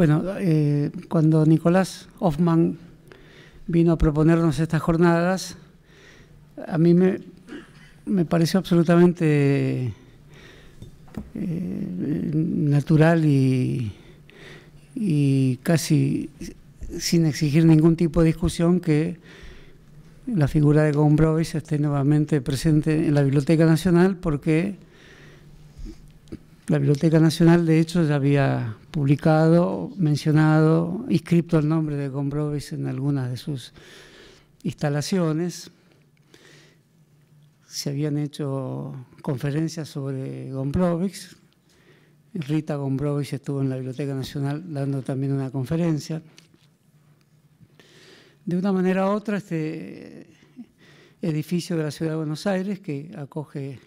Bueno, eh, cuando Nicolás Hoffman vino a proponernos estas jornadas, a mí me, pareció absolutamente eh, natural y, casi sin exigir ningún tipo de discusión que la figura de Gombrowicz esté nuevamente presente en la Biblioteca Nacional porque la Biblioteca Nacional, de hecho, ya había publicado, mencionado, inscrito el nombre de Gombrowicz en algunas de sus instalaciones. Se habían hecho conferencias sobre Gombrowicz. Rita Gombrowicz estuvo en la Biblioteca Nacional dando también una conferencia. De una manera u otra, este edificio de la Ciudad de Buenos Aires, que acoge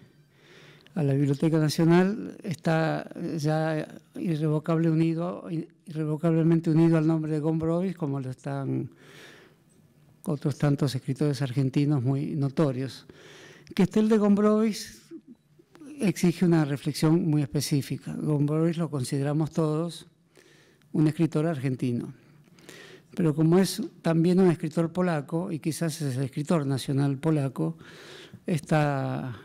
a la Biblioteca Nacional está ya unido, irrevocablemente unido al nombre de Gombrowicz, como lo están otros tantos escritores argentinos muy notorios. Que esté el de Gombrowicz exige una reflexión muy específica. Gombrowicz lo consideramos todos un escritor argentino, pero como es también un escritor polaco, y quizás es el escritor nacional polaco, está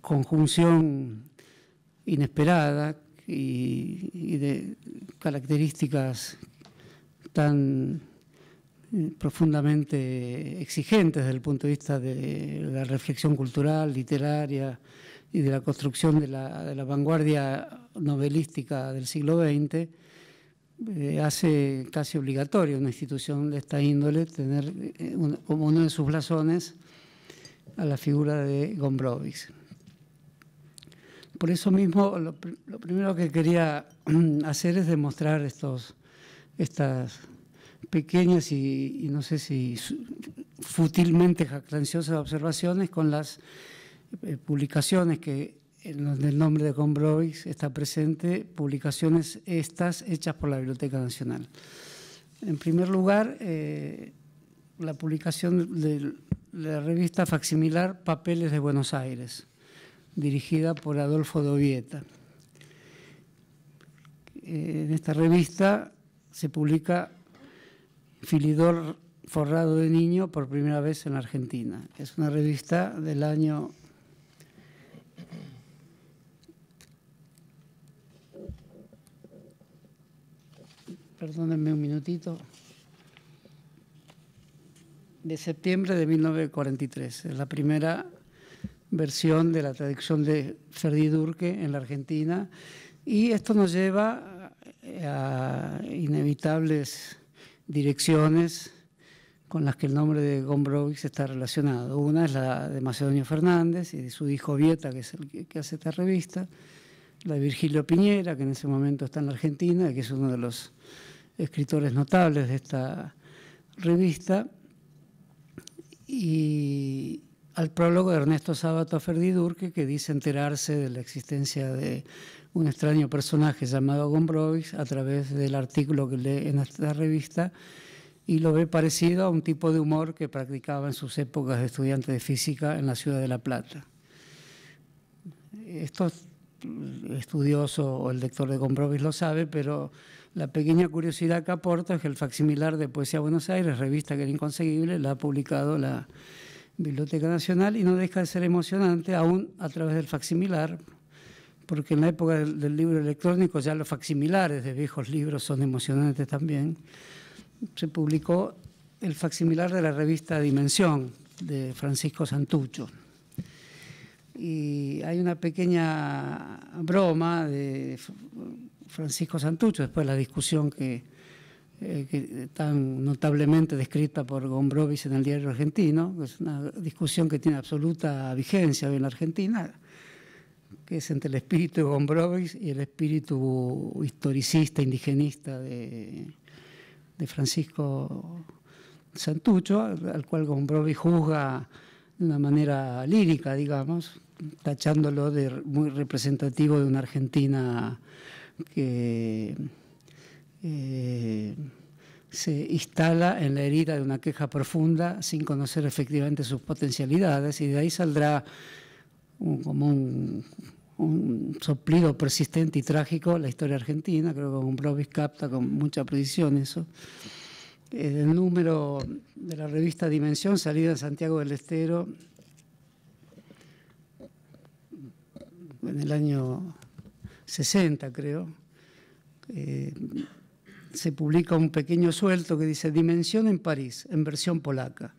conjunción inesperada y, de características tan eh, profundamente exigentes desde el punto de vista de la reflexión cultural, literaria y de la construcción de la, vanguardia novelística del siglo XX, eh, hace casi obligatorio una institución de esta índole tener eh, como uno de sus blasones a la figura de Gombrowicz. Por eso mismo, lo, primero que quería hacer es demostrar estos, estas pequeñas y, no sé si fútilmente jactanciosas observaciones con las eh, publicaciones que en el nombre de Gombrowicz está presente, publicaciones estas hechas por la Biblioteca Nacional. En primer lugar, eh, la publicación del la revista facsimilar Papeles de Buenos Aires, dirigida por Adolfo Dovieta. Eh, en esta revista se publica Filidor forrado de niño por primera vez en la Argentina. Es una revista del año Perdónenme un minutito de septiembre de 1943. Es la primera versión de la traducción de Ferdi Durque en la Argentina. Y esto nos lleva a inevitables direcciones con las que el nombre de Gombrowicz está relacionado. Una es la de Macedonio Fernández y de su hijo Vieta, que es el que hace esta revista, la de Virgilio Piñera, que en ese momento está en la Argentina, y que es uno de los escritores notables de esta revista, y al prólogo de Ernesto Sábato a Ferdidurque, que dice enterarse de la existencia de un extraño personaje llamado Gombrowicz a través del artículo que lee en esta revista y lo ve parecido a un tipo de humor que practicaba en sus épocas de estudiante de física en la ciudad de La Plata. Esto el estudioso o el lector de Gombrowicz lo sabe, pero la pequeña curiosidad que aporta es que el facsimilar de Poesía Buenos Aires, revista que era inconseguible, la ha publicado la Biblioteca Nacional y no deja de ser emocionante aún a través del facsimilar, porque en la época del, del libro electrónico ya los facsimilares de viejos libros son emocionantes también. Se publicó el facsimilar de la revista Dimensión de Francisco Santucho y hay una pequeña broma de Francisco Santucho, después la discusión eh, que, tan notablemente descrita por Gombrowicz en el diario argentino, es una discusión que tiene absoluta vigencia hoy en la Argentina, que es entre el espíritu de Gombrowicz y el espíritu historicista, indigenista de, Francisco Santucho, al cual Gombrowicz juzga de una manera lírica, digamos, tachándolo de muy representativo de una Argentina que eh, se instala en la herida de una queja profunda sin conocer efectivamente sus potencialidades y de ahí saldrá como un, soplido persistente y trágico la historia argentina, creo que un provis capta con mucha precisión eso. Eh, el número de la revista Dimensión, salida en Santiago del Estero en el año 60 creo, eh, se publica un pequeño suelto que dice Dimensión en París, en versión polaca.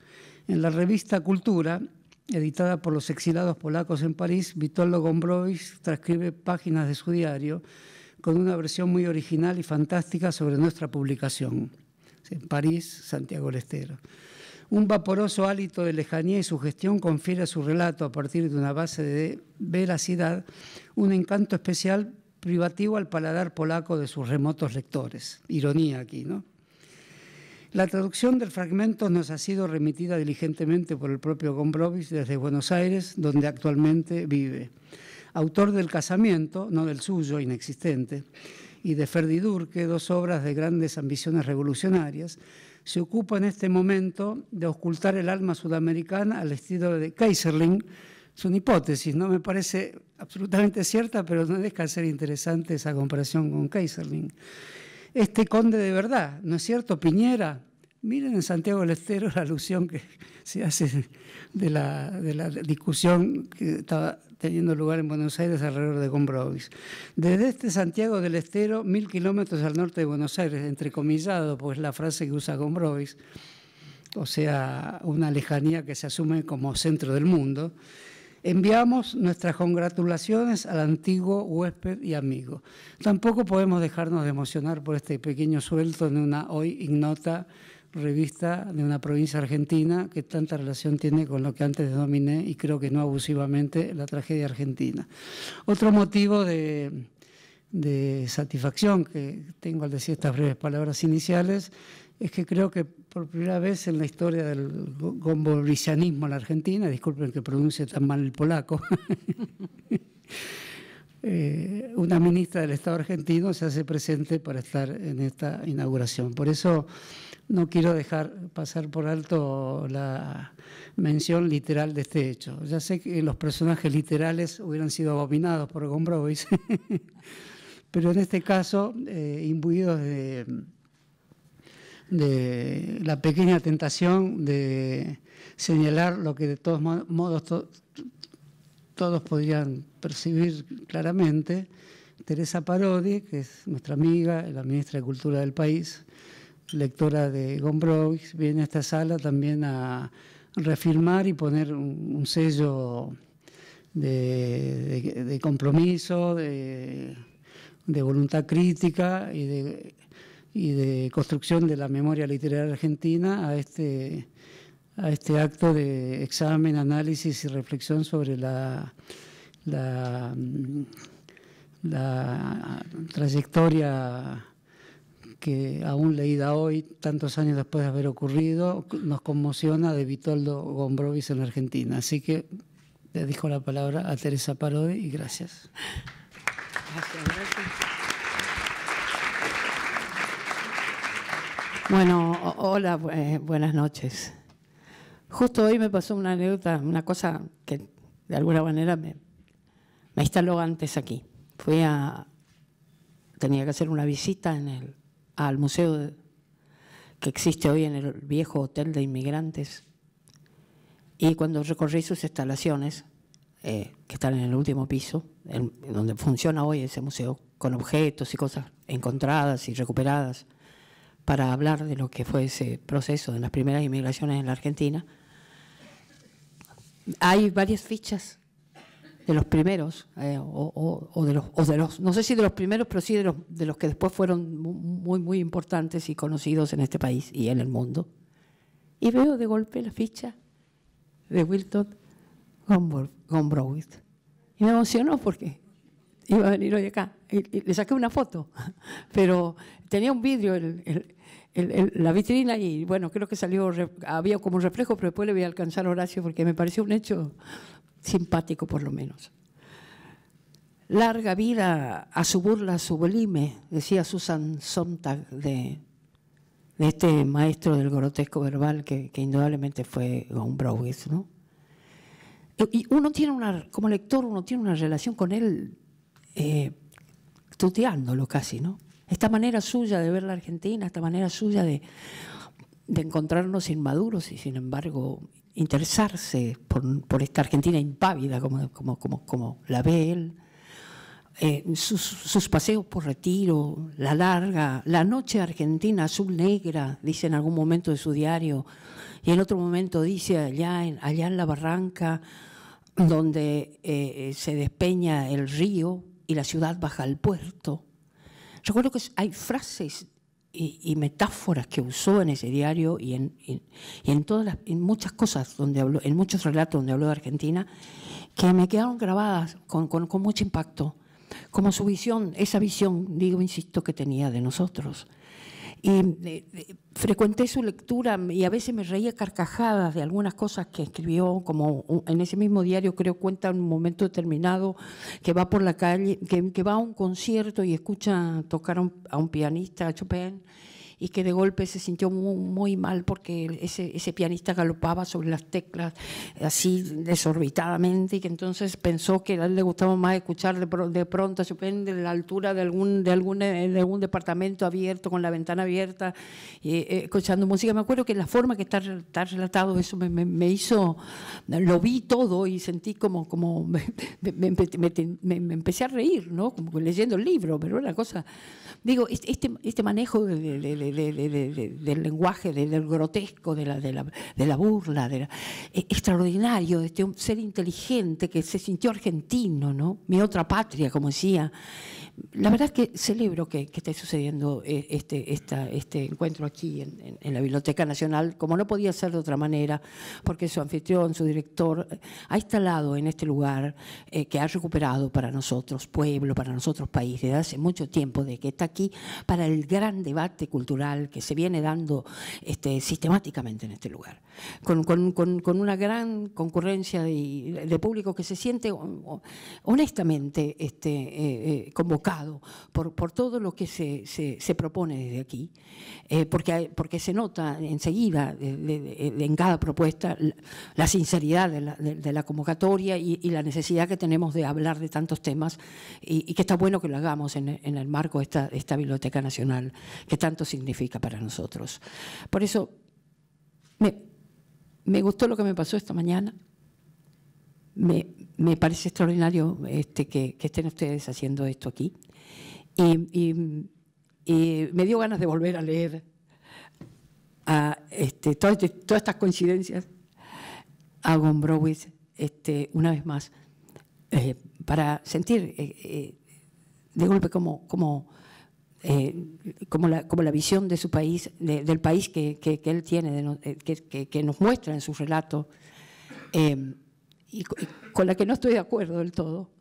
En la revista Cultura, editada por los exilados polacos en París, Witold Gombrowicz transcribe páginas de su diario con una versión muy original y fantástica sobre nuestra publicación. En París, Santiago Lestero. Un vaporoso hálito de lejanía y su gestión confiere a su relato, a partir de una base de veracidad, un encanto especial privativo al paladar polaco de sus remotos lectores. Ironía aquí, ¿no? La traducción del fragmento nos ha sido remitida diligentemente por el propio Gombrowicz desde Buenos Aires, donde actualmente vive. Autor del Casamiento, no del suyo, inexistente, y de que dos obras de grandes ambiciones revolucionarias, se ocupa en este momento de ocultar el alma sudamericana al estilo de Kaiserling, es una hipótesis, no me parece absolutamente cierta, pero no deja de ser interesante esa comparación con Kaiserling. Este conde de verdad, ¿no es cierto? Piñera. Miren en Santiago del Estero la alusión que se hace de la, discusión que estaba teniendo lugar en Buenos Aires alrededor de Gombrowicz. Desde este Santiago del Estero, mil kilómetros al norte de Buenos Aires, entrecomillado, pues la frase que usa Gombrowicz, o sea, una lejanía que se asume como centro del mundo, Enviamos nuestras congratulaciones al antiguo huésped y amigo. Tampoco podemos dejarnos de emocionar por este pequeño suelto en una hoy ignota revista de una provincia argentina que tanta relación tiene con lo que antes denominé, y creo que no abusivamente, la tragedia argentina. Otro motivo de, de satisfacción que tengo al decir estas breves palabras iniciales es que creo que por primera vez en la historia del gombricianismo en la Argentina, disculpen que pronuncie tan mal el polaco, eh, una ministra del Estado argentino se hace presente para estar en esta inauguración. Por eso no quiero dejar pasar por alto la mención literal de este hecho. Ya sé que los personajes literales hubieran sido abominados por Gombrowicz, pero en este caso, eh, imbuidos de de la pequeña tentación de señalar lo que de todos modos todos podrían percibir claramente. Teresa Parodi, que es nuestra amiga, la ministra de Cultura del país, lectora de Gombrowicz, viene a esta sala también a reafirmar y poner un, sello de, compromiso, de, de voluntad crítica y de y de construcción de la memoria literaria argentina a este, a este acto de examen, análisis y reflexión sobre la, la, mm, trayectoria que aún leída hoy, tantos años después de haber ocurrido, nos conmociona de Vitoldo Gombrovis en Argentina. Así que le dijo la palabra a Teresa Parodi y gracias. Bueno, hola, buenas noches. Justo hoy me pasó una anécdota, una cosa que de alguna manera me, me instaló antes aquí. Fui a. tenía que hacer una visita al museo que existe hoy en el viejo Hotel de Inmigrantes. Y cuando recorrí sus instalaciones, eh, que están en el último piso, en, donde funciona hoy ese museo, con objetos y cosas encontradas y recuperadas para hablar de lo que fue ese proceso de las primeras inmigraciones en la Argentina. Hay varias fichas de los primeros, eh, o, de los, no sé si de los primeros, pero sí de los, que después fueron muy, muy importantes y conocidos en este país y en el mundo. Y veo de golpe la ficha de Wilton Gombrowitz. Y me emocionó porque iba a venir hoy acá. Y, le saqué una foto, pero tenía un vidrio en la vitrina y bueno, creo que salió, había como un reflejo, pero después le voy a alcanzar a Horacio porque me pareció un hecho simpático por lo menos. Larga vida a su burla sublime, decía Susan Sontag de, este maestro del grotesco verbal que, indudablemente fue un Browis, ¿no? Y uno tiene una, como lector, uno tiene una relación con él eh, tuteándolo casi, ¿no? Esta manera suya de ver la Argentina, esta manera suya de, encontrarnos inmaduros y sin embargo interesarse por, esta Argentina impávida como, la ve él, eh, sus, paseos por retiro, la larga, la noche argentina azul negra, dice en algún momento de su diario, y en otro momento dice allá en, la barranca donde eh, se despeña el río, y la ciudad baja al puerto. Recuerdo que hay frases y, metáforas que usó en ese diario y en, y, en todas en muchas cosas donde habló, en muchos relatos donde habló de Argentina, que me quedaron grabadas con, con, con mucho impacto, como su visión, esa visión, digo, insisto, que tenía de nosotros. Y eh, eh, frecuenté su lectura y a veces me reía carcajadas de algunas cosas que escribió, como en ese mismo diario creo cuenta en un momento determinado que va por la calle, que, va a un concierto y escucha tocar a un, a un pianista, a Chopin, y que de golpe se sintió muy, mal porque ese, pianista galopaba sobre las teclas así desorbitadamente y que entonces pensó que a él le gustaba más escuchar de, pronto, se de la altura de algún, de, algún, algún departamento abierto, con la ventana abierta, eh, escuchando música. Me acuerdo que la forma que está, está relatado eso me, hizo, lo vi todo y sentí como, como me, empecé a reír, ¿no? Como leyendo el libro, pero una cosa, digo, este, este, este manejo de del lenguaje, del grotesco, de la, la, la burla, eh, extraordinario, este, un ser inteligente que se sintió argentino, ¿no? Mi otra patria, como decía la verdad es que celebro que, esté sucediendo eh, este, este encuentro aquí en, la Biblioteca Nacional, como no podía ser de otra manera, porque su anfitrión, su director, eh, ha instalado en este lugar eh, que ha recuperado para nosotros, pueblo, para nosotros país, desde hace mucho tiempo, de que está aquí para el gran debate cultural que se viene dando este, sistemáticamente en este lugar con, con, con una gran concurrencia de, público que se siente honestamente este, eh, eh, convocado por, por, todo lo que se, se, se propone desde aquí, eh, porque, porque se nota enseguida en cada propuesta la sinceridad de la, convocatoria y, la necesidad que tenemos de hablar de tantos temas y, que está bueno que lo hagamos en, el marco de esta, esta Biblioteca Nacional que tanto significa para nosotros. Por eso, me, me gustó lo que me pasó esta mañana. Me, parece extraordinario este, que, estén ustedes haciendo esto aquí. Y, me dio ganas de volver a leer este, este, todas, estas coincidencias a Gombrowicz este, una vez más, eh, para sentir eh, eh, de golpe como cómo eh, como, la, como la visión de su país, del país que, él tiene, eh, que, nos muestra en su relato, eh, y, con la que no estoy de acuerdo del todo,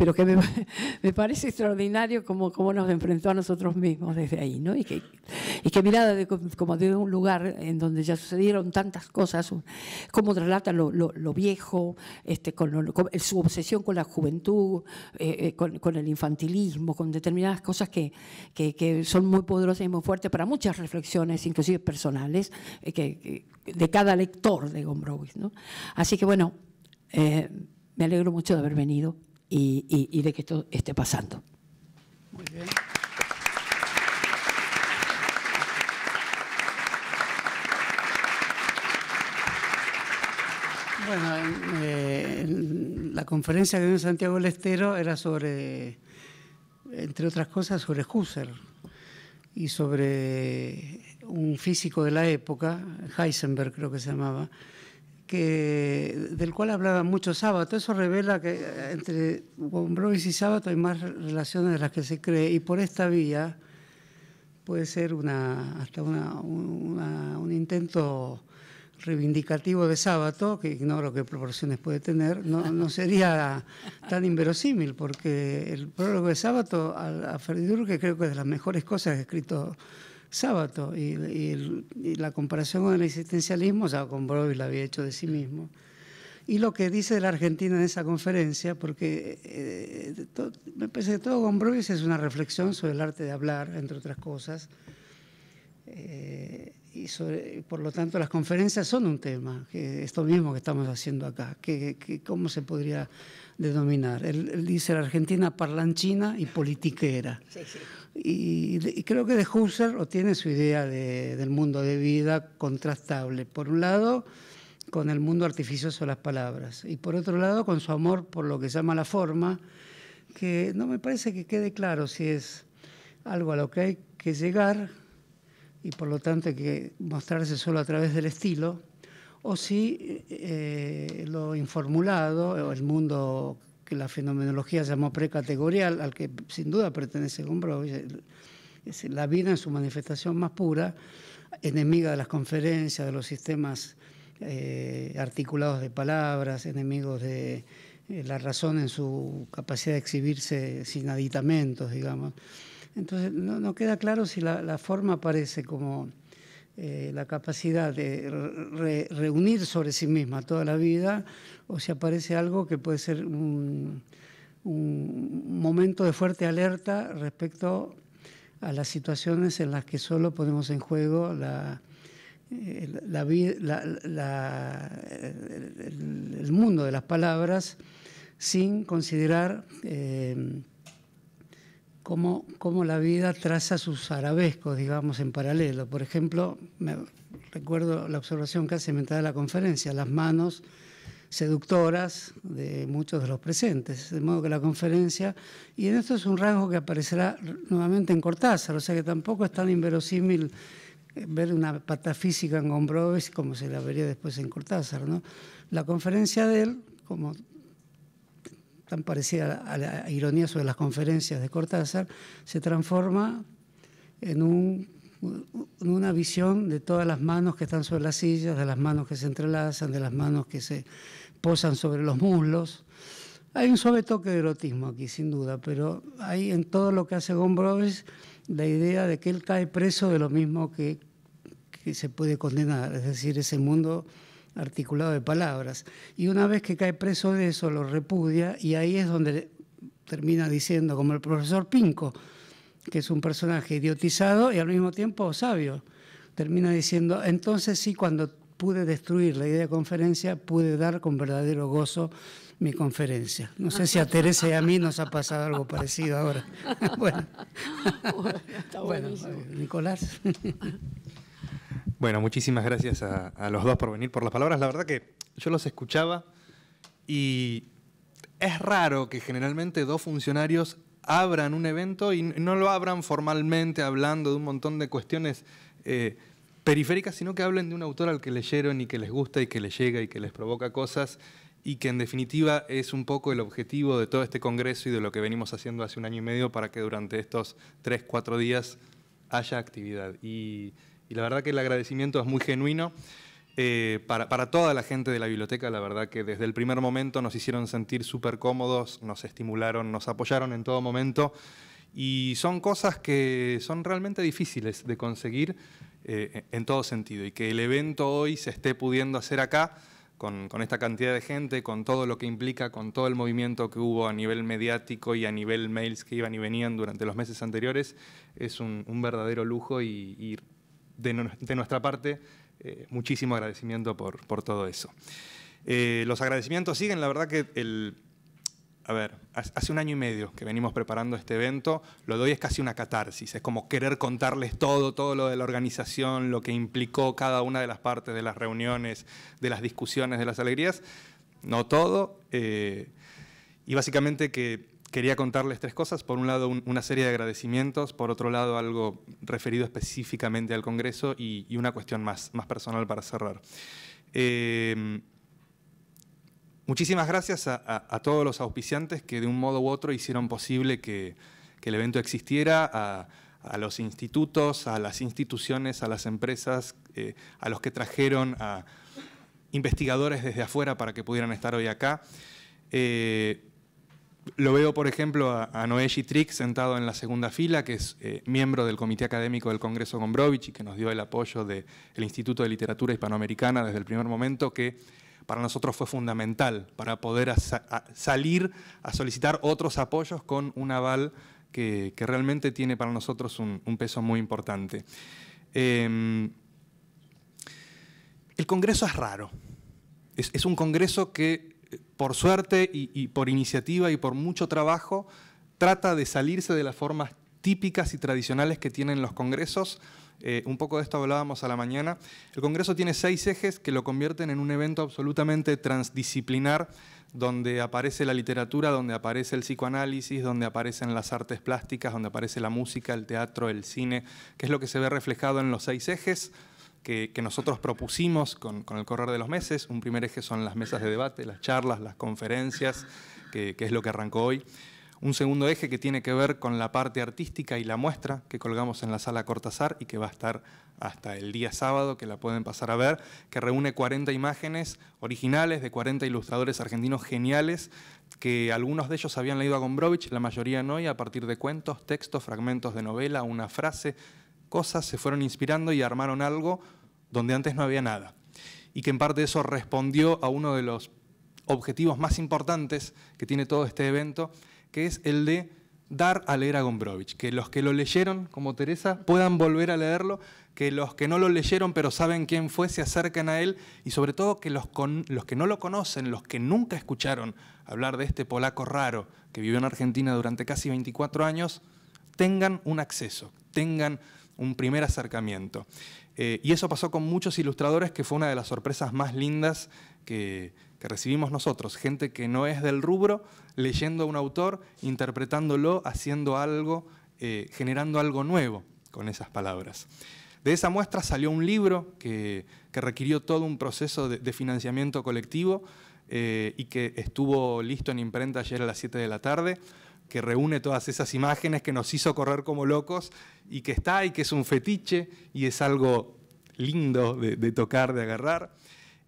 pero que me, parece extraordinario cómo, como nos enfrentó a nosotros mismos desde ahí, ¿no? Y que, mirada de, como de un lugar en donde ya sucedieron tantas cosas, cómo relata lo, viejo, este, eh, su obsesión con la juventud, eh, eh, con, el infantilismo, con determinadas cosas que, son muy poderosas y muy fuertes para muchas reflexiones, inclusive personales, de cada lector de Gombrowicz, ¿no? Así que bueno, me alegro mucho de haber venido y, de que esto esté pasando. Muy bien. Bueno, eh, la conferencia que dio Santiago del Estero era sobre, entre otras cosas, sobre Husserl y sobre un físico de la época, Heisenberg creo que se llamaba, que, del cual hablaba mucho Sábato. Eso revela que eh, entre Gombrois y Sábato hay más relaciones de las que se cree y por esta vía puede ser una, hasta una, un intento reivindicativo de sábado, que ignoro qué proporciones puede tener, no, no sería tan inverosímil, porque el prólogo de sábado a, a que creo que es de las mejores cosas que ha escrito sábado y, la comparación con el existencialismo ya con la había hecho de sí mismo. Y lo que dice de la Argentina en esa conferencia, porque eh, me parece que todo Gombrowicz es una reflexión sobre el arte de hablar, entre otras cosas, eh, y por lo tanto las conferencias son un tema, que esto mismo que estamos haciendo acá, que, cómo se podría denominar. Él, él, dice la Argentina parlanchina y politiquera. Sí, sí. Y, creo que de Husserl tiene su idea del mundo de vida contrastable. Por un lado, con el mundo artificioso de las palabras, y por otro lado, con su amor por lo que llama la forma, que no me parece que quede claro si es algo a lo que hay que llegar y por lo tanto hay que mostrarse solo a través del estilo, o si eh, lo informulado, o el mundo que la fenomenología llamó precategorial, al que sin duda pertenece es la vida en su manifestación más pura, enemiga de las conferencias, de los sistemas eh, articulados de palabras, enemigos de eh, la razón en su capacidad de exhibirse sin aditamentos, digamos. Entonces, no, queda claro si la, la forma parece como eh, la capacidad de reunir sobre sí misma toda la vida o si aparece algo que puede ser un, momento de fuerte alerta respecto a las situaciones en las que solo ponemos en juego la, eh, el, mundo de las palabras sin considerar eh, cómo, la vida traza sus arabescos, digamos, en paralelo. Por ejemplo, me, recuerdo la observación casi hace de la conferencia, las manos seductoras de muchos de los presentes. De modo que la conferencia, y en esto es un rasgo que aparecerá nuevamente en Cortázar, o sea que tampoco es tan inverosímil eh, ver una pata física en Gombroves como se la vería después en Cortázar. ¿no? La conferencia de él, como tan parecida a la ironía sobre las conferencias de Cortázar, se transforma en, una visión de todas las manos que están sobre las sillas, de las manos que se entrelazan, de las manos que se posan sobre los muslos. Hay un suave toque de erotismo aquí, sin duda, pero hay en todo lo que hace Gombrowicz la idea de que él cae preso de lo mismo que, que se puede condenar, es decir, ese mundo articulado de palabras. Y una vez que cae preso de eso, lo repudia y ahí es donde termina diciendo, como el profesor Pinco, que es un personaje idiotizado y al mismo tiempo sabio, termina diciendo, entonces sí, cuando pude destruir la idea de conferencia, pude dar con verdadero gozo mi conferencia. No sé si a Teresa y a mí nos ha pasado algo parecido ahora. bueno. bueno Nicolás. Bueno, muchísimas gracias a, los dos por venir, por las palabras. La verdad que yo los escuchaba y es raro que generalmente dos funcionarios abran un evento y no lo abran formalmente hablando de un montón de cuestiones eh, periféricas, sino que hablen de un autor al que leyeron y que les gusta y que les llega y que les provoca cosas y que en definitiva es un poco el objetivo de todo este Congreso y de lo que venimos haciendo hace un año y medio para que durante estos tres, cuatro días haya actividad. Y y la verdad que el agradecimiento es muy genuino. Eh, para, toda la gente de la biblioteca, la verdad que desde el primer momento nos hicieron sentir súper cómodos, nos estimularon, nos apoyaron en todo momento y son cosas que son realmente difíciles de conseguir eh, e, en todo sentido y que el evento hoy se esté pudiendo hacer acá con, esta cantidad de gente, con todo lo que implica, con todo el movimiento que hubo a nivel mediático y a nivel mails que iban y venían durante los meses anteriores, es un, verdadero lujo y de, nuestra parte, eh, muchísimo agradecimiento por, todo eso. Eh, los agradecimientos siguen, la verdad que el... A ver, hace un año y medio que venimos preparando este evento, lo doy es casi una catarsis, es como querer contarles todo, todo lo de la organización, lo que implicó cada una de las partes de las reuniones, de las discusiones, de las alegrías, no todo, eh, y básicamente que quería contarles tres cosas. Por un lado, una serie de agradecimientos, por otro lado, algo referido específicamente al Congreso y, una cuestión más, personal para cerrar. Em, muchísimas gracias a, todos los auspiciantes que de un modo u otro hicieron posible que, el evento existiera, a, los institutos, a las instituciones, a las empresas, eh, a los que trajeron a investigadores desde afuera para que pudieran estar hoy acá. Eh, lo veo, por ejemplo, a, a Noé Trick sentado en la segunda fila, que es eh, miembro del Comité Académico del Congreso Gombrovich y que nos dio el apoyo del Instituto de Literatura Hispanoamericana desde el primer momento, que para nosotros fue fundamental para poder salir a solicitar otros apoyos con un aval que, realmente tiene para nosotros un, peso muy importante. Em, el Congreso es raro. es un Congreso que por suerte y, por iniciativa y por mucho trabajo, trata de salirse de las formas típicas y tradicionales que tienen los congresos. Eh, un poco de esto hablábamos a la mañana. El Congreso tiene seis ejes que lo convierten en un evento absolutamente transdisciplinar, donde aparece la literatura, donde aparece el psicoanálisis, donde aparecen las artes plásticas, donde aparece la música, el teatro, el cine, que es lo que se ve reflejado en los seis ejes que, nosotros propusimos con, el correr de los meses. Un primer eje son las mesas de debate, las charlas, las conferencias, que, que es lo que arrancó hoy. Un segundo eje que tiene que ver con la parte artística y la muestra que colgamos en la sala Cortázar y que va a estar hasta el día sábado, que la pueden pasar a ver, que reúne 40 imágenes originales de 40 ilustradores argentinos geniales, que algunos de ellos habían leído a Gombrowicz, la mayoría no, y a partir de cuentos, textos, fragmentos de novela, una frase, cosas, se fueron inspirando y armaron algo donde antes no había nada. Y que en parte eso respondió a uno de los objetivos más importantes que tiene todo este evento, que es el de dar a leer a Gombrowicz, que los que lo leyeron, como Teresa, puedan volver a leerlo, que los que no lo leyeron pero saben quién fue se acerquen a él y sobre todo que los, los que no lo conocen, los que nunca escucharon hablar de este polaco raro que vivió en Argentina durante casi 24 años, tengan un acceso, tengan un primer acercamiento. Eh, y eso pasó con muchos ilustradores, que fue una de las sorpresas más lindas que, recibimos nosotros. Gente que no es del rubro, leyendo a un autor, interpretándolo, haciendo algo, eh, generando algo nuevo con esas palabras. De esa muestra salió un libro que, requirió todo un proceso de, financiamiento colectivo eh, y que estuvo listo en imprenta ayer a las 7 de la tarde que reúne todas esas imágenes que nos hizo correr como locos y que está y que es un fetiche y es algo lindo de, tocar, de agarrar.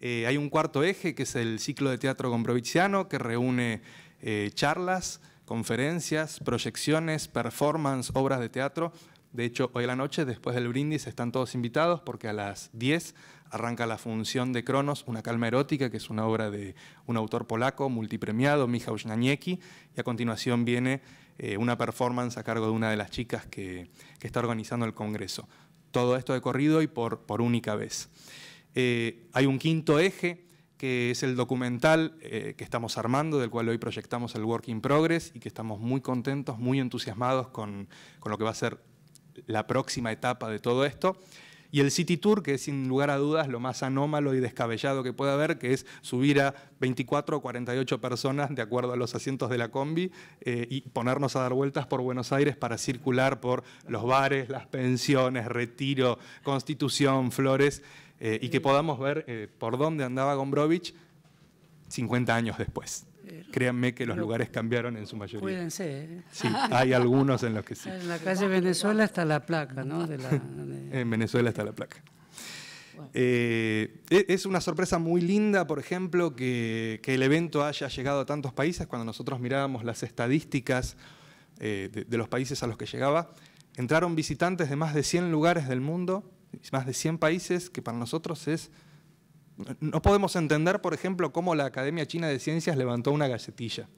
Eh, hay un cuarto eje que es el ciclo de teatro gombroviciano que reúne eh, charlas, conferencias, proyecciones, performance, obras de teatro de hecho, hoy la noche, después del brindis, están todos invitados porque a las 10 arranca la función de Cronos, una calma erótica, que es una obra de un autor polaco multipremiado, Michał Janiecki, y a continuación viene eh, una performance a cargo de una de las chicas que, está organizando el Congreso. Todo esto de corrido y por, única vez. Eh, hay un quinto eje, que es el documental eh, que estamos armando, del cual hoy proyectamos el Work in Progress y que estamos muy contentos, muy entusiasmados con lo que va a ser la próxima etapa de todo esto. Y el City Tour, que es sin lugar a dudas lo más anómalo y descabellado que puede haber, que es subir a 24 o 48 personas de acuerdo a los asientos de la combi eh, y ponernos a dar vueltas por Buenos Aires para circular por los bares, las pensiones, retiro, constitución, flores, eh, y que podamos ver eh, por dónde andaba gombrovich 50 años después. Créanme que los lugares cambiaron en su mayoría. Cuídense. ¿eh? Sí, hay algunos en los que sí. En la calle Venezuela está la placa, ¿no? En Venezuela está la placa. Eh, e, es una sorpresa muy linda, por ejemplo, que, el evento haya llegado a tantos países. Cuando nosotros mirábamos las estadísticas eh, de los países a los que llegaba, entraron visitantes de más de 100 lugares del mundo, más de 100 países, que para nosotros es no podemos entender, por ejemplo, cómo la Academia China de Ciencias levantó una galletilla.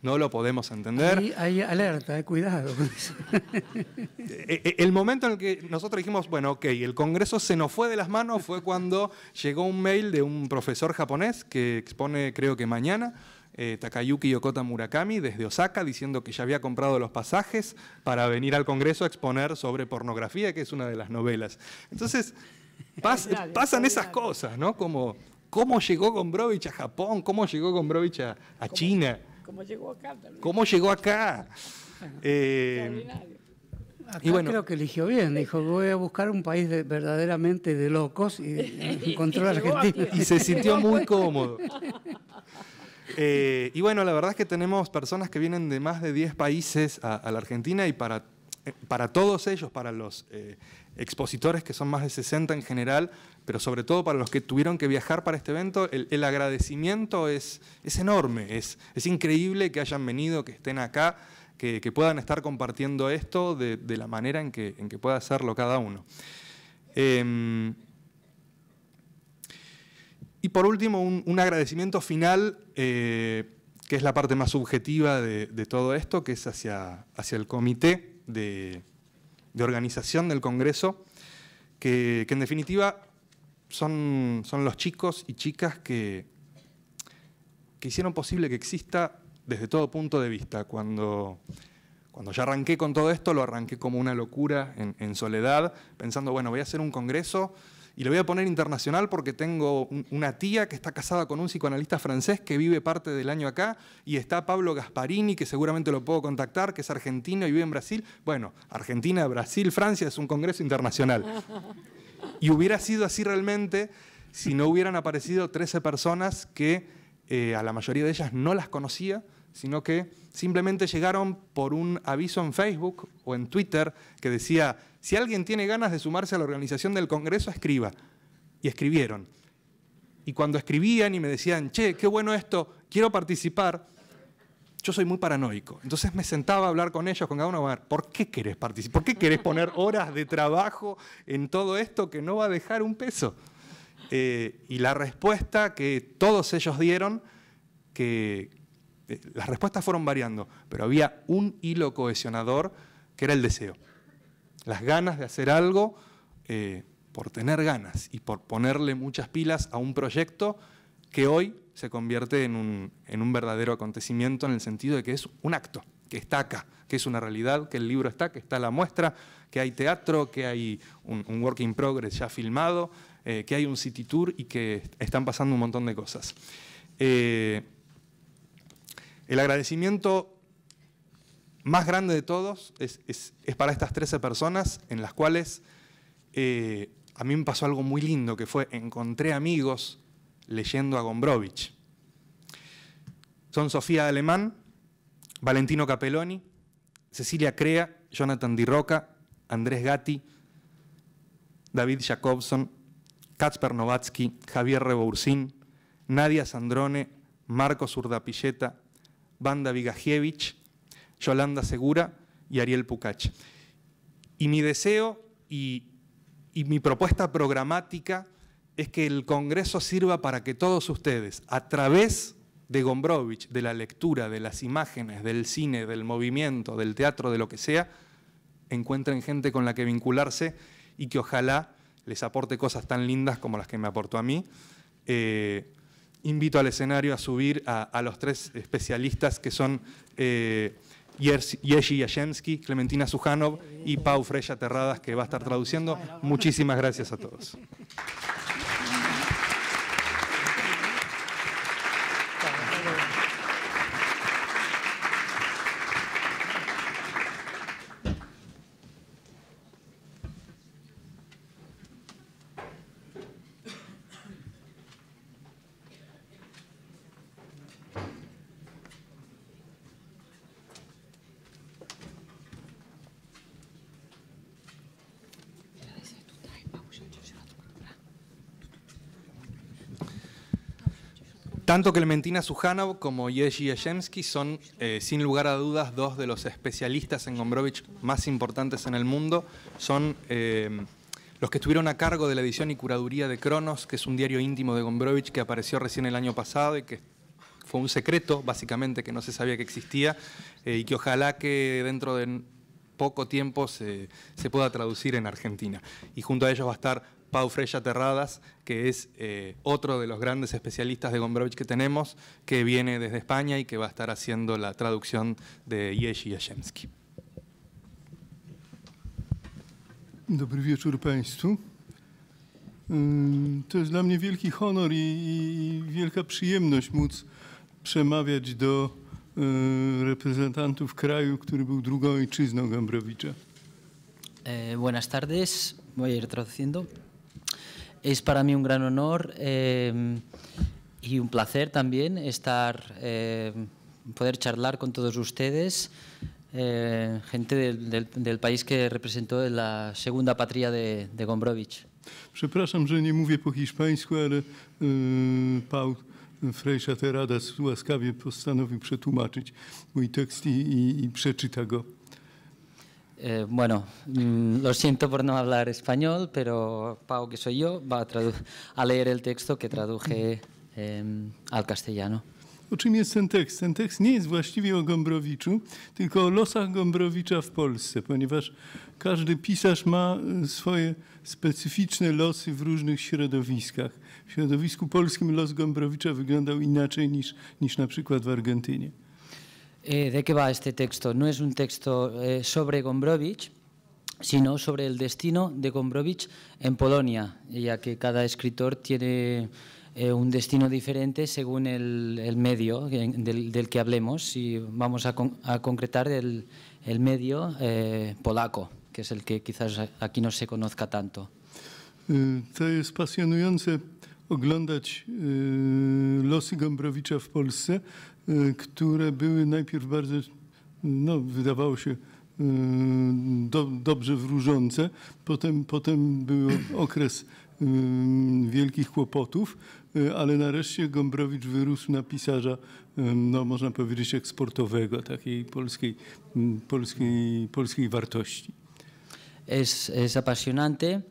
No lo podemos entender. Ahí, hay alerta, eh, cuidado. E, e, el momento en el que nosotros dijimos, bueno, ok, el Congreso se nos fue de las manos fue cuando llegó un mail de un profesor japonés que expone, creo que mañana, eh, Takayuki Yokota Murakami desde Osaka diciendo que ya había comprado los pasajes para venir al Congreso a exponer sobre pornografía, que es una de las novelas. Entonces, pasan esas cosas, ¿no? Como cómo llegó Gombrowicz a Japón, cómo llegó Gombrowicz a, a China. ¿Cómo llegó acá ¿Cómo llegó eh, acá? y bueno, creo que eligió bien, dijo, voy a buscar un país verdaderamente de locos y encontró Argentina. Y se sintió muy cómodo. Eh, y bueno, la verdad es que tenemos personas que vienen de más de 10 países a, la Argentina y para, eh, para todos ellos, para los expositores, que son más de 60 en general, pero sobre todo para los que tuvieron que viajar para este evento, el, agradecimiento es, es enorme, es, es increíble que hayan venido, que estén acá, que, puedan estar compartiendo esto de, la manera en que, en que pueda hacerlo cada uno. Em, y por último, un, agradecimiento final, eh, que es la parte más subjetiva de, de todo esto, que es hacia, hacia el comité de, de organización del Congreso, que, en definitiva son, son, los chicos y chicas que, que hicieron posible que exista desde todo punto de vista. Cuando, cuando ya arranqué con todo esto, lo arranqué como una locura en, en soledad, pensando, bueno, voy a hacer un Congreso y lo voy a poner internacional porque tengo una tía que está casada con un psicoanalista francés que vive parte del año acá y está Pablo Gasparini, que seguramente lo puedo contactar, que es argentino y vive en Brasil. Bueno, Argentina, Brasil, Francia es un congreso internacional. Y hubiera sido así realmente si no hubieran aparecido 13 personas que eh, a la mayoría de ellas no las conocía, sino que simplemente llegaron por un aviso en Facebook o en Twitter que decía, si alguien tiene ganas de sumarse a la organización del Congreso, escriba. Y escribieron. Y cuando escribían y me decían, che, qué bueno esto, quiero participar, yo soy muy paranoico. Entonces me sentaba a hablar con ellos, con cada uno, a ver, ¿por qué querés participar? ¿Por qué querés poner horas de trabajo en todo esto que no va a dejar un peso? Eh, y la respuesta que todos ellos dieron, que, este, las respuestas fueron variando, pero había un hilo cohesionador que era el deseo. Las ganas de hacer algo eh, por tener ganas y por ponerle muchas pilas a un proyecto que hoy se convierte en un, verdadero acontecimiento en el sentido de que es un acto, que está acá, que es una realidad, que el libro está, que está la muestra, que hay teatro, que hay un, work in progress ya filmado, eh, que hay un city tour y que están pasando un montón de cosas. Eh, el agradecimiento más grande de todos es, para estas 13 personas en las cuales eh, a mí me pasó algo muy lindo, que fue encontré amigos leyendo a Gombrowicz. Son Sofía Alemán, Valentino Capelloni, Cecilia Crea, Jonathan Di Roca, Andrés Gatti, David Jacobson, Kacper Novatsky, Javier Reboursin, Nadia Sandrone, Marcos Urdapilleta, Banda Vigajievich, Yolanda Segura y Ariel Pucach. Y mi deseo y, mi propuesta programática es que el Congreso sirva para que todos ustedes, a través de Gombrowicz, de la lectura, de las imágenes, del cine, del movimiento, del teatro, de lo que sea, encuentren gente con la que vincularse y que ojalá les aporte cosas tan lindas como las que me aportó a mí. Eh, invito al escenario a subir a, los tres especialistas que son eh, Yeshi Clementina Sujanov y Pau Freya Terradas, que va a estar traduciendo. Muchísimas gracias a todos. Tanto Clementina Sujanov como Yeji Yashemsky son, eh, sin lugar a dudas, dos de los especialistas en Gombrowicz más importantes en el mundo. Son eh, los que estuvieron a cargo de la edición y curaduría de Cronos, que es un diario íntimo de Gombrowicz que apareció recién el año pasado y que fue un secreto, básicamente, que no se sabía que existía eh, y que ojalá que dentro de poco tiempo se pueda traducir en Argentina. Y junto a ellos va a estar Pau Freya Terradas, que es eh, otro de los grandes especialistas de Gombrowicz que tenemos, que viene desde España y que va a estar haciendo la traducción de Jerzy Jaziemski. Dobry wieczór Państwu. To jest dla mnie wielki honor i, i wielka przyjemność móc przemawiać do y, reprezentantów kraju, który był drugą ojczyzną Gambrowicza. Eh, buenas tardes, voy a ir traduciendo. Es para mí un gran honor eh, y un placer también estar, eh, poder charlar con todos ustedes, eh, gente del, del, del, país que representó en la segunda patria de, de Gombrowicz. Przepraszam, że nie mówię po hiszpańsku, ale y, Paul Freixateradas łaskawie postanowił przetłumaczyć mój tekst i, i, i przeczyta go. Eh, bueno, mmm, lo siento por no hablar español, pero Pau, que soy yo, va a, a leer el texto que traduje eh, al castellano. O czym jest ten tekst? Ten tekst nie jest właściwie o Gombrowiczu, tylko o losach Gombrowicza w Polsce, ponieważ każdy pisarz ma e, swoje specyficzne losy w różnych środowiskach. W środowisku polskim los Gombrowicza wyglądał inaczej niż, niż na przykład w Argentynie. Eh, ¿De qué va este texto? No es un texto eh, sobre Gombrowicz, sino sobre el destino de Gombrowicz en Polonia, ya que cada escritor tiene eh, un destino diferente según el, medio del, que hablemos y vamos a, concretar el, medio polaco, que es el que quizás aquí no se conozca tanto. Mm, to jest pasjonujące oglądać losy Gombrowicza w Y, które były najpierw bardzo, no, wydawało się, y, do, dobrze wróżące. Potem, potem był okres y, wielkich kłopotów, ale nareszcie Gombrowicz wyrósł na pisarza, no można powiedzieć, eksportowego, takiej polskiej, polskiej, polskiej wartości. Es, es apasionante.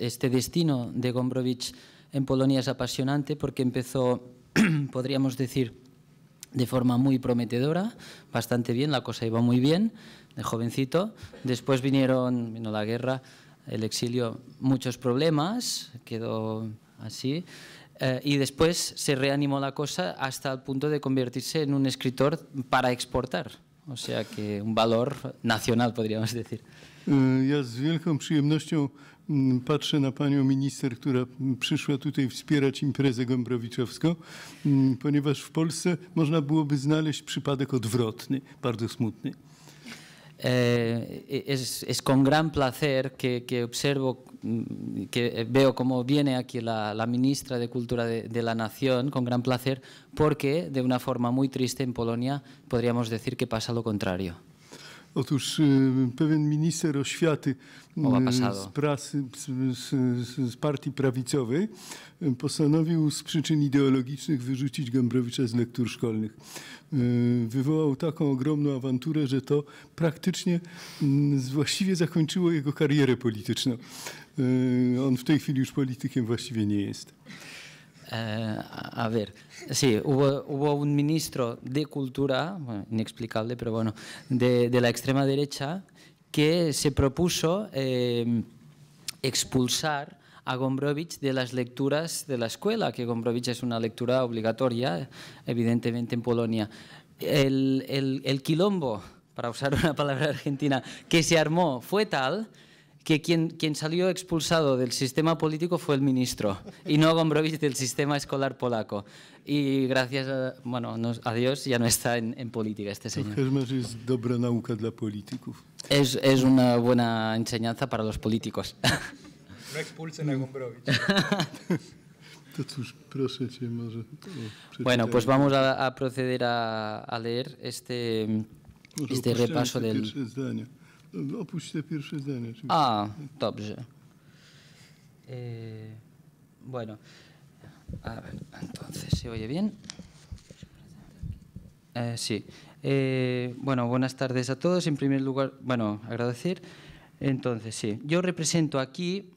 Este destino de Gombrowicz en Polonia es apasionante porque empezó podríamos decir, de forma muy prometedora, bastante bien, la cosa iba muy bien, de jovencito. Después vinieron, vino la guerra, el exilio, muchos problemas, quedó así. Eh, y después se reanimó la cosa hasta el punto de convertirse en un escritor para exportar. O sea que un valor nacional, podríamos decir. Eh, Mm, patrzę na panią minister, która przyszła tutaj wspierać imprezę gombrowiczowską, mm, ponieważ w Polsce można byłoby znaleźć przypadek odwrotny, bardzo smutny. Eh, es, es, con gran placer que, que, observo, mm, que veo cómo viene aquí la, la ministra de Cultura de, de, la Nación, con gran placer, porque de una forma muy triste en Polonia podríamos decir que pasa lo contrario. Otóż y, pewien minister oświaty y, z prasy, z, z, z partii prawicowej y, postanowił z przyczyn ideologicznych wyrzucić Gombrowicza z lektur szkolnych. Wywołał taką ogromną awanturę, że to praktycznie mm, właściwie zakończyło jego karierę polityczną. On w tej chwili już politykiem właściwie nie jest. Eh, a ver, sí, hubo, un ministro de cultura, inexplicable, pero bueno, de, la extrema derecha, que se propuso eh, expulsar a Gombrowicz de las lecturas de la escuela, que Gombrowicz es una lectura obligatoria, evidentemente en Polonia. El, el quilombo, para usar una palabra argentina, que se armó fue tal que quien, quien, salió expulsado del sistema político fue el ministro y no Gombrowicz del sistema escolar polaco. Y gracias a, bueno, Dios ya no está en, política este señor. es Es, es una buena enseñanza para los políticos. No expulsen a Gombrowicz. bueno, pues vamos a, proceder a, a leer este, este repaso del... Ah, top. E, bueno, entonces, ¿se oye bien? Eh, sí. Eh, bueno, buenas tardes a todos. En primer lugar, bueno, agradecer. Entonces, sí, yo represento aquí,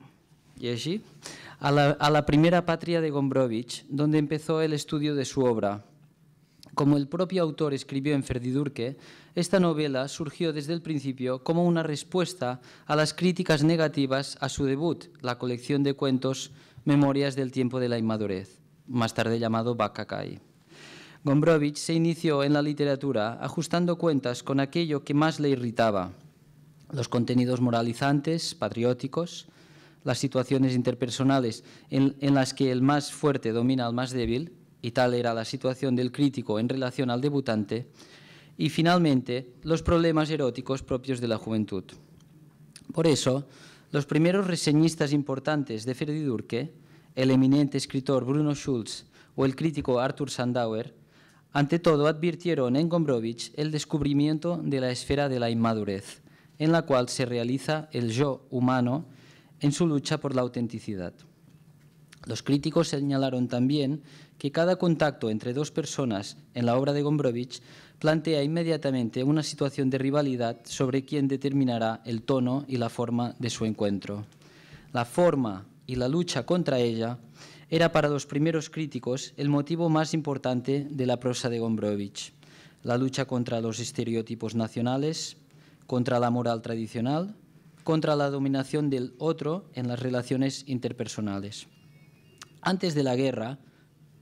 y allí, a la, a la primera patria de Gombrowicz, donde empezó el estudio de su obra como el propio autor escribió en Ferdidurque, esta novela surgió desde el principio como una respuesta a las críticas negativas a su debut, la colección de cuentos Memorias del tiempo de la inmadurez, más tarde llamado Bakakai. Gombrowicz se inició en la literatura ajustando cuentas con aquello que más le irritaba, los contenidos moralizantes, patrióticos, las situaciones interpersonales en las que el más fuerte domina al más débil, y tal era la situación del crítico en relación al debutante, y finalmente los problemas eróticos propios de la juventud. Por eso, los primeros reseñistas importantes de Ferdi Durke, el eminente escritor Bruno Schulz o el crítico Arthur Sandauer, ante todo advirtieron en Gombrowicz el descubrimiento de la esfera de la inmadurez, en la cual se realiza el yo humano en su lucha por la autenticidad. Los críticos señalaron también que cada contacto entre dos personas en la obra de Gombrowicz plantea inmediatamente una situación de rivalidad sobre quién determinará el tono y la forma de su encuentro. La forma y la lucha contra ella era para los primeros críticos el motivo más importante de la prosa de Gombrowicz. La lucha contra los estereotipos nacionales, contra la moral tradicional, contra la dominación del otro en las relaciones interpersonales. Antes de la guerra,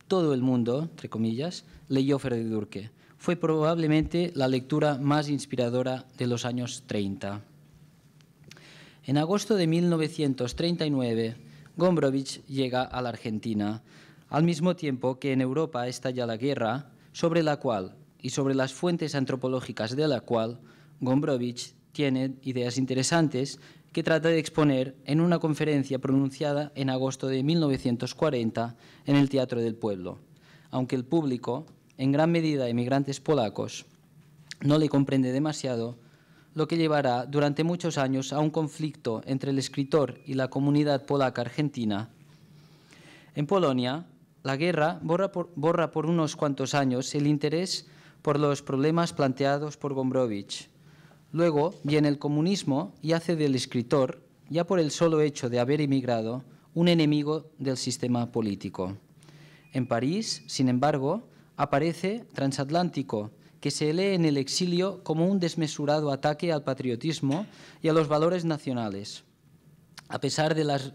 todo el mundo, entre comillas, leyó Freddy Durke. Fue probablemente la lectura más inspiradora de los años 30. En agosto de 1939, Gombrowicz llega a la Argentina, al mismo tiempo que en Europa estalla la guerra, sobre la cual y sobre las fuentes antropológicas de la cual Gombrowicz tiene ideas interesantes que trata de exponer en una conferencia pronunciada en agosto de 1940 en el Teatro del Pueblo, aunque el público, en gran medida emigrantes polacos, no le comprende demasiado, lo que llevará durante muchos años a un conflicto entre el escritor y la comunidad polaca argentina. En Polonia, la guerra borra por, unos cuantos años el interés por los problemas planteados por Gombrowicz Luego viene el comunismo y hace del escritor, ya por el solo hecho de haber emigrado, un enemigo del sistema político. En París, sin embargo, aparece Transatlántico, que se lee en el exilio como un desmesurado ataque al patriotismo y a los valores nacionales. A pesar de las,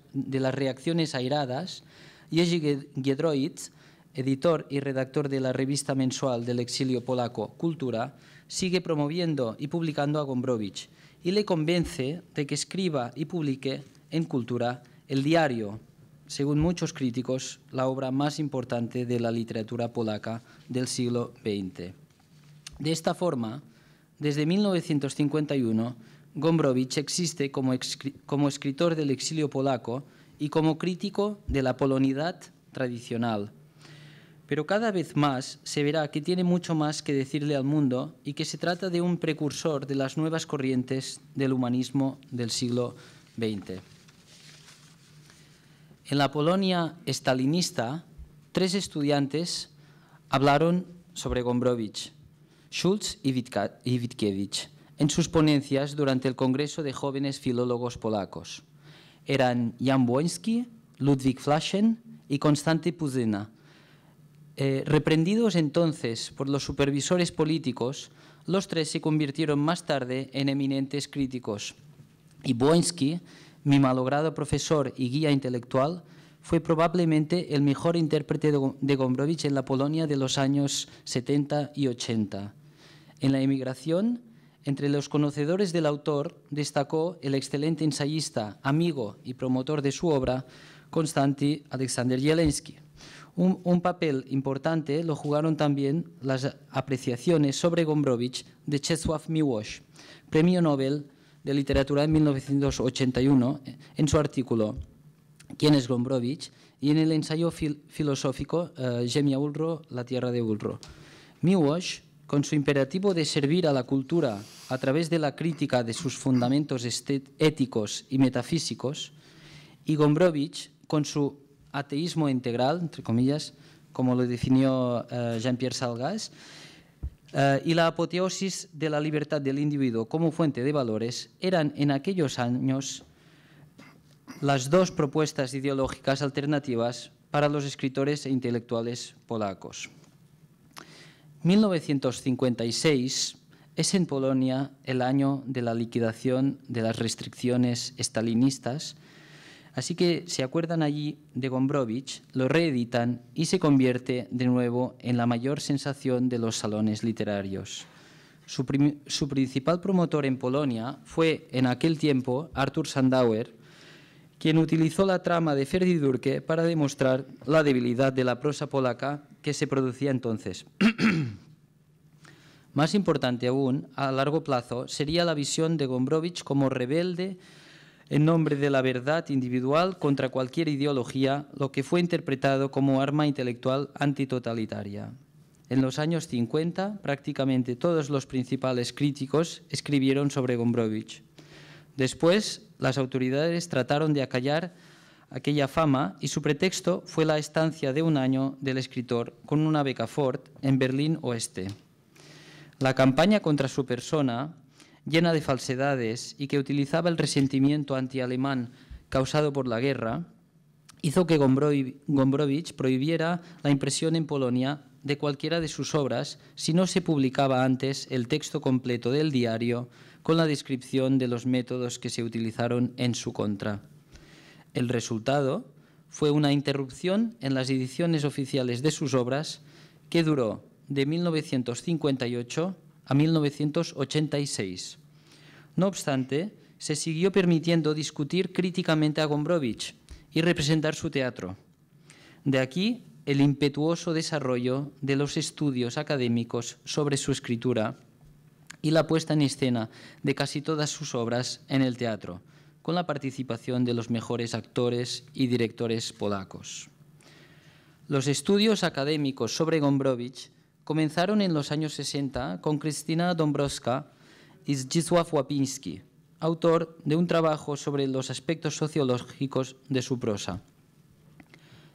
reacciones airadas, Jerzy Giedroyc, editor y redactor de la revista mensual del exilio polaco Cultura, sigue promoviendo y publicando a Gombrowicz y le convence de que escriba y publique en Cultura el diario, según muchos críticos, la obra más importante de la literatura polaca del siglo XX. De esta forma, desde 1951, Gombrowicz existe como, como escritor del exilio polaco y como crítico de la polonidad tradicional, pero cada vez más se verá que tiene mucho más que decirle al mundo y que se trata de un precursor de las nuevas corrientes del humanismo del siglo XX. En la Polonia estalinista, tres estudiantes hablaron sobre Gombrowicz, Schulz y, Witkiewicz en sus ponencias durante el Congreso de Jóvenes Filólogos Polacos. Eran Jan Boński, Ludwig Flaschen y Konstanty eh, reprendidos entonces por los supervisores políticos, los tres se convirtieron más tarde en eminentes críticos. Y Boinski, mi malogrado profesor y guía intelectual, fue probablemente el mejor intérprete de Gombrowicz en la Polonia de los años 70 y 80. En la emigración, entre los conocedores del autor destacó el excelente ensayista, amigo y promotor de su obra, Konstanty Alexander Jelensky. Un, papel importante lo jugaron también las apreciaciones sobre Gombrowicz de Czesław Miłosz, premio Nobel de Literatura en 1981, en su artículo ¿Quién es Gombrowicz? y en el ensayo filosófico Gemia eh, Ulro, La tierra de Ulro. Miłosz, con su imperativo de servir a la cultura a través de la crítica de sus fundamentos éticos y metafísicos, y Gombrowicz, con su ateísmo integral, entre comillas, como lo definió eh, Jean-Pierre Salgas, eh, y la apoteosis de la libertad del individuo como fuente de valores eran en aquellos años las dos propuestas ideológicas alternativas para los escritores e intelectuales polacos. 1956 es en Polonia el año de la liquidación de las restricciones estalinistas Así que se acuerdan allí de Gombrowicz, lo reeditan y se convierte de nuevo en la mayor sensación de los salones literarios. Su, principal promotor en Polonia fue en aquel tiempo Arthur Sandauer, quien utilizó la trama de Durke para demostrar la debilidad de la prosa polaca que se producía entonces. Más importante aún, a largo plazo, sería la visión de Gombrowicz como rebelde en nombre de la verdad individual contra cualquier ideología, lo que fue interpretado como arma intelectual antitotalitaria. En los años 50, prácticamente todos los principales críticos escribieron sobre Gombrowicz. Después, las autoridades trataron de acallar aquella fama y su pretexto fue la estancia de un año del escritor con una beca Ford en Berlín Oeste. La campaña contra su persona llena de falsedades y que utilizaba el resentimiento antialemán causado por la guerra, hizo que Gombrowicz prohibiera la impresión en Polonia de cualquiera de sus obras si no se publicaba antes el texto completo del diario con la descripción de los métodos que se utilizaron en su contra. El resultado fue una interrupción en las ediciones oficiales de sus obras que duró de 1958 a 1986. No obstante, se siguió permitiendo discutir críticamente a Gombrowicz y representar su teatro. De aquí el impetuoso desarrollo de los estudios académicos sobre su escritura y la puesta en escena de casi todas sus obras en el teatro, con la participación de los mejores actores y directores polacos. Los estudios académicos sobre Gombrowicz Comenzaron en los años 60 con Cristina Dombrovska y Zdzisław Wapinski, autor de un trabajo sobre los aspectos sociológicos de su prosa.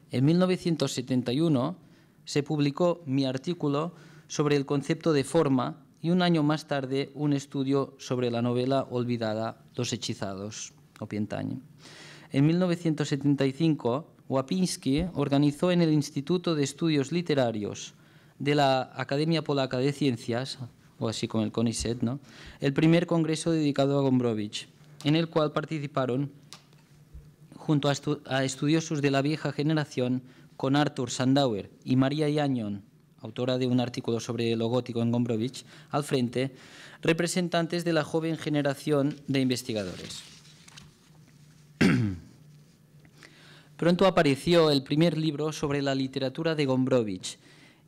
En 1971 se publicó mi artículo sobre el concepto de forma y un año más tarde un estudio sobre la novela olvidada Los hechizados o En 1975, Wapinski organizó en el Instituto de Estudios Literarios de la Academia Polaca de Ciencias, o así como el CONICET, ¿no? el primer congreso dedicado a Gombrowicz, en el cual participaron, junto a, estudiosos de la vieja generación, con Arthur Sandauer y María Iañón... autora de un artículo sobre lo gótico en Gombrowicz, al frente, representantes de la joven generación de investigadores. Pronto apareció el primer libro sobre la literatura de Gombrowicz,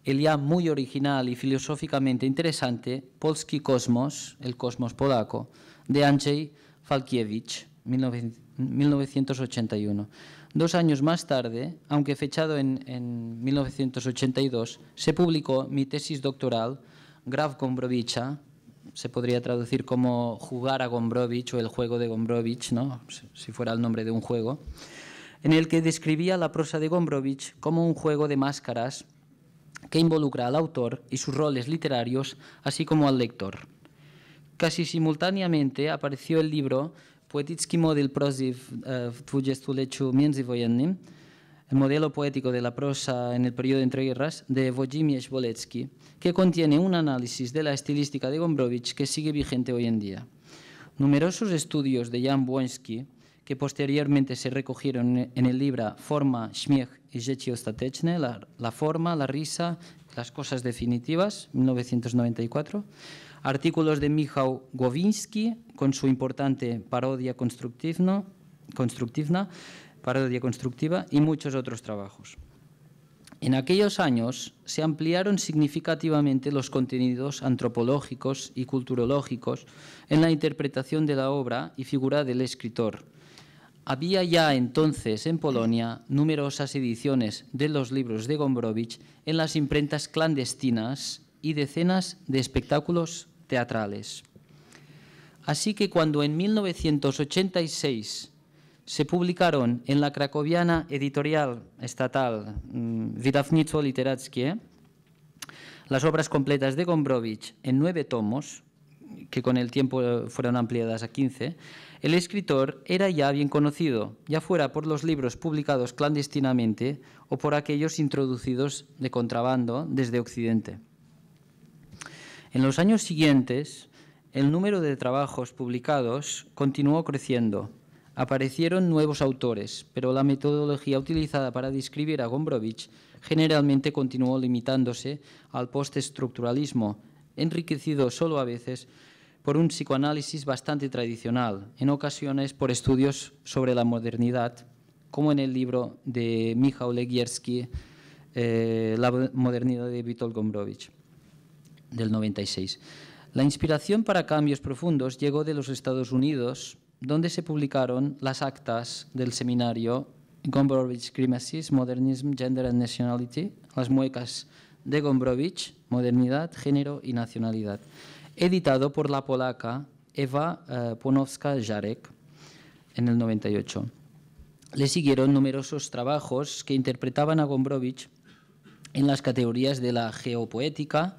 el ya muy original y filosóficamente interesante Polski Kosmos, el cosmos polaco, de Andrzej Falkiewicz, 1981. Dos años más tarde, aunque fechado en, 1982, se publicó mi tesis doctoral, Graf Gombrowicza, se podría traducir como jugar a Gombrowicz o el juego de Gombrowicz, ¿no? si fuera el nombre de un juego, en el que describía la prosa de Gombrowicz como un juego de máscaras que involucra al autor y sus roles literarios, así como al lector. Casi simultáneamente apareció el libro Poetitsky model prosy eh, w el modelo poético de la prosa en el periodo entre guerras, de Wojciech Bolecki, que contiene un análisis de la estilística de Gombrowicz que sigue vigente hoy en día. Numerosos estudios de Jan Błoński, que posteriormente se recogieron en el libro Forma, Schmiech y la, forma, la risa, las cosas definitivas, 1994. Artículos de Michał Govinski con su importante parodia constructivna, constructivna, parodia constructiva y muchos otros trabajos. En aquellos años se ampliaron significativamente los contenidos antropológicos y culturológicos en la interpretación de la obra y figura del escritor había ya entonces en Polonia numerosas ediciones de los libros de Gombrowicz en las imprentas clandestinas y decenas de espectáculos teatrales. Así que cuando en 1986 se publicaron en la cracoviana editorial estatal Wydawnictwo mm, Literackie las obras completas de Gombrowicz en nueve tomos, que con el tiempo fueron ampliadas a quince, el escritor era ya bien conocido, ya fuera por los libros publicados clandestinamente o por aquellos introducidos de contrabando desde Occidente. En los años siguientes, el número de trabajos publicados continuó creciendo. Aparecieron nuevos autores, pero la metodología utilizada para describir a Gombrowicz generalmente continuó limitándose al postestructuralismo, enriquecido solo a veces por un psicoanálisis bastante tradicional, en ocasiones por estudios sobre la modernidad, como en el libro de Michał Legierski, eh, La modernidad de Vítor Gombrowicz, del 96. La inspiración para cambios profundos llegó de los Estados Unidos, donde se publicaron las actas del seminario Gombrowicz Grimaces, Modernism, Gender and Nationality, las muecas de Gombrowicz, Modernidad, Género y Nacionalidad, editado por la polaca Eva eh, Ponowska-Jarek en el 98. Le siguieron numerosos trabajos que interpretaban a Gombrowicz en las categorías de la geopoética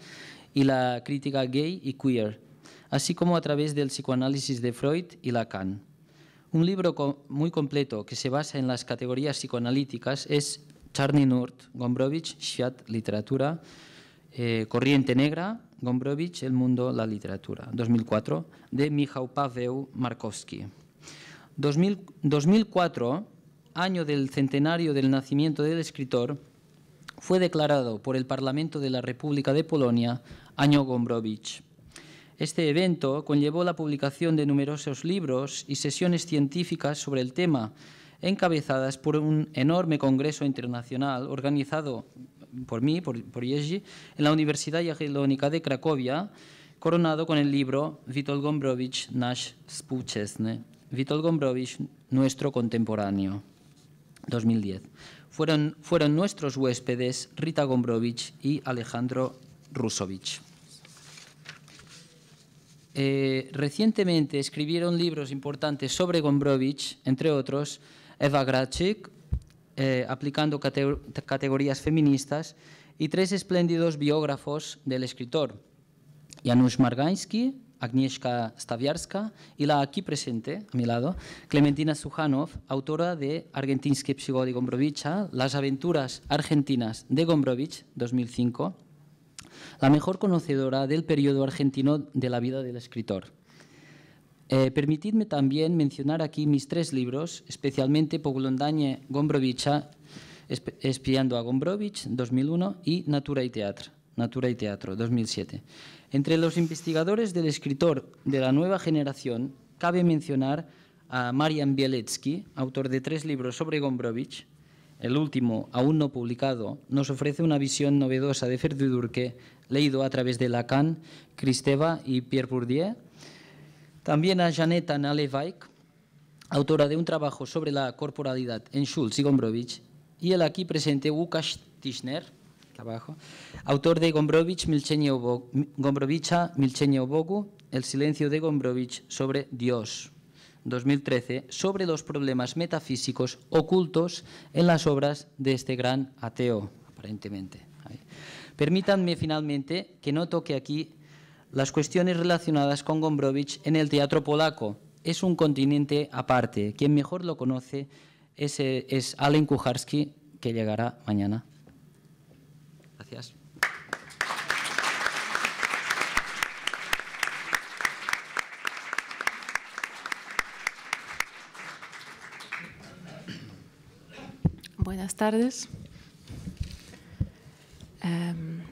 y la crítica gay y queer, así como a través del psicoanálisis de Freud y Lacan. Un libro muy completo que se basa en las categorías psicoanalíticas es Charny nurt Gombrowicz, Shiat, Literatura, eh, Corriente Negra, Gombrowicz, El mundo, la literatura. 2004, de Michał Paweł Markowski. 2004, año del centenario del nacimiento del escritor, fue declarado por el Parlamento de la República de Polonia año Gombrowicz. Este evento conllevó la publicación de numerosos libros y sesiones científicas sobre el tema, encabezadas por un enorme congreso internacional organizado por mí, por, por en la Universidad Jagiellónica de Cracovia, coronado con el libro Witold Gombrowicz, Nasz Współczesny, Witold Gombrowicz, Nuestro Contemporáneo, 2010. Fueron, fueron nuestros huéspedes Rita Gombrovich y Alejandro Rusovich. Eh, recientemente escribieron libros importantes sobre Gombrovich, entre otros Eva Grachik, eh, aplicando categorías feministas, y tres espléndidos biógrafos del escritor, Janusz Margański, Agnieszka Stawiarska y la aquí presente, a mi lado, Clementina Sujanov, autora de Argentinsky de Gombrowicza, Las aventuras argentinas de Gombrowicz, 2005, la mejor conocedora del periodo argentino de la vida del escritor. Eh, permitidme también mencionar aquí mis tres libros, especialmente Poglondañe Gombrovicha, Espiando a Gombrovich, 2001, y Natura y Teatro, y Teatro, 2007. Entre los investigadores del escritor de la nueva generación, cabe mencionar a Marian Bielecki, autor de tres libros sobre Gombrovich, El último, aún no publicado, nos ofrece una visión novedosa de Ferdinand leído a través de Lacan, Kristeva y Pierre Bourdieu también a Janeta Nalevaik, autora de un trabajo sobre la corporalidad en Schulz y Gombrowicz, y el aquí presente uka Tischner, autor de Gombrowicz, Milchenio Bogu, El silencio de Gombrowicz sobre Dios, 2013, sobre los problemas metafísicos ocultos en las obras de este gran ateo, aparentemente. Permítanme finalmente que no toque aquí las cuestiones relacionadas con Gombrowicz en el teatro polaco. Es un continente aparte. Quien mejor lo conoce es, eh, es Kujarski, que llegará mañana. Gracias. Buenas tardes. Em,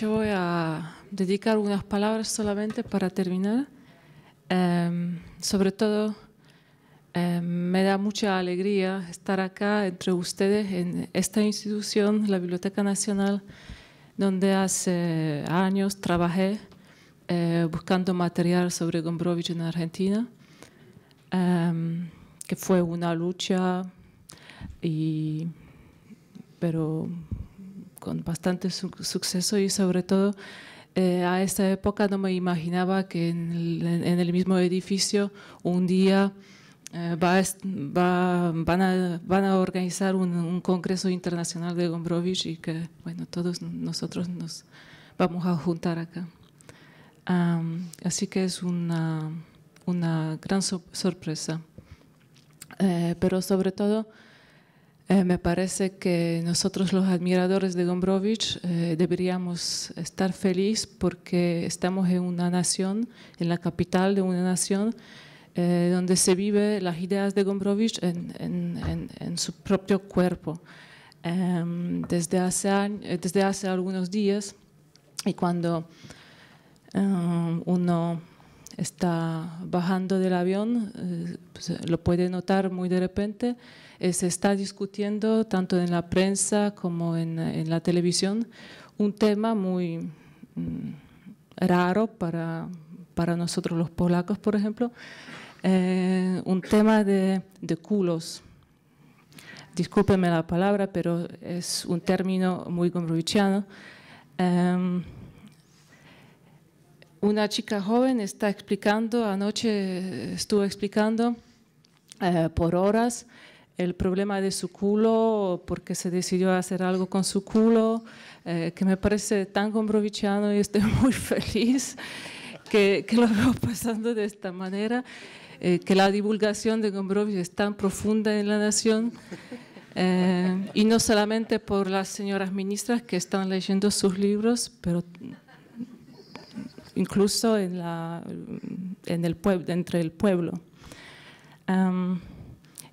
yo voy a dedicar unas palabras solamente para terminar. Em, sobre todo, em, me da mucha alegría estar acá entre ustedes en esta institución, la Biblioteca Nacional, donde hace años trabajé eh, buscando material sobre Gombrowicz en Argentina, em, que fue una lucha, y, pero con bastante suceso y sobre todo eh, a esta época no me imaginaba que en el, mismo edificio un día eh, van, a, organizar un, congreso internacional de Gombrowicz y que bueno, todos nosotros nos vamos a juntar acá. así que es una, gran sorpresa. Eh, pero sobre todo eh, me parece que nosotros los admiradores de Gombrowicz eh, deberíamos estar felices porque estamos en una nación, en la capital de una nación, eh, donde se vive las ideas de Gombrowicz en, su propio cuerpo. Em, desde, hace desde hace algunos días y cuando em, uno está bajando del avión, eh, pues, lo puede notar muy de repente, eh, se está discutiendo tanto en la prensa como en, en la televisión un tema muy mm, raro para, nosotros los polacos, por ejemplo, eh, un tema de, culos. Discúlpeme la palabra, pero es un término muy gombrowicziano. Em, una chica joven está explicando, anoche estuvo explicando eh, por horas el problema de su culo, porque se decidió hacer algo con su culo, eh, que me parece tan gombrovichiano y estoy muy feliz que, lo veo pasando de esta manera, eh, que la divulgación de Gombrovich es tan profunda en la nación. y no solamente por las señoras ministras que están leyendo sus libros, pero incluso en, la, en el pueblo, entre el pueblo.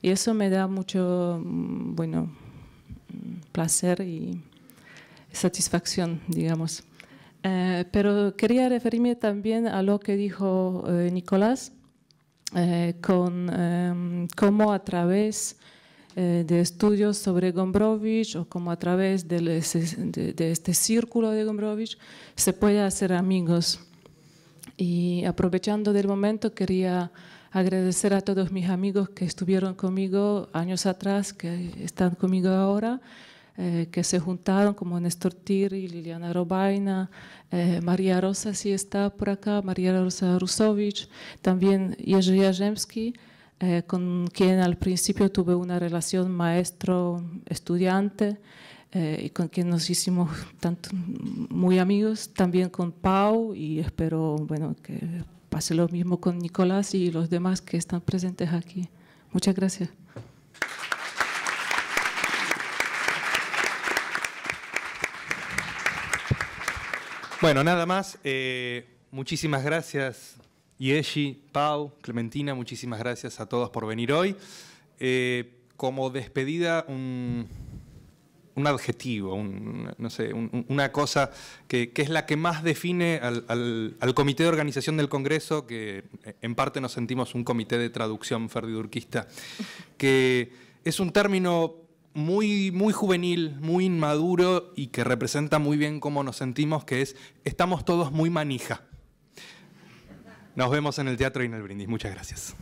y eso me da mucho, mm, bueno, mm, placer y satisfacción, digamos. Eh, pero quería referirme también a lo que dijo eh, Nicolás, eh, con em, cómo a través de estudios sobre Gombrowicz o como a través de, este círculo de Gombrowicz se puede hacer amigos. Y aprovechando del momento, quería agradecer a todos mis amigos que estuvieron conmigo años atrás, que están conmigo ahora, eh, que se juntaron, como Néstor Tiri, Liliana Robaina, eh, María Rosa, si está por acá, María Rosa Rusovich, también Jerzy Jarzemski, eh, con quien al principio tuve una relación maestro-estudiante. Eh, y con quien nos hicimos tanto muy amigos, también con Pau y espero bueno, que pase lo mismo con Nicolás y los demás que están presentes aquí. Muchas gracias. Bueno, nada más. Eh, muchísimas gracias, Yeshi, Pau, Clementina. Muchísimas gracias a todos por venir hoy. Eh, como despedida, un un adjetivo, no sé, una cosa que, es la que más define al, comité de organización del Congreso, que eh, en parte nos sentimos un comité de traducción ferdidurquista, que es un término muy, muy juvenil, muy inmaduro y que representa muy bien cómo nos sentimos, que es estamos todos muy manija. Nos vemos en el teatro y en el brindis. Muchas gracias.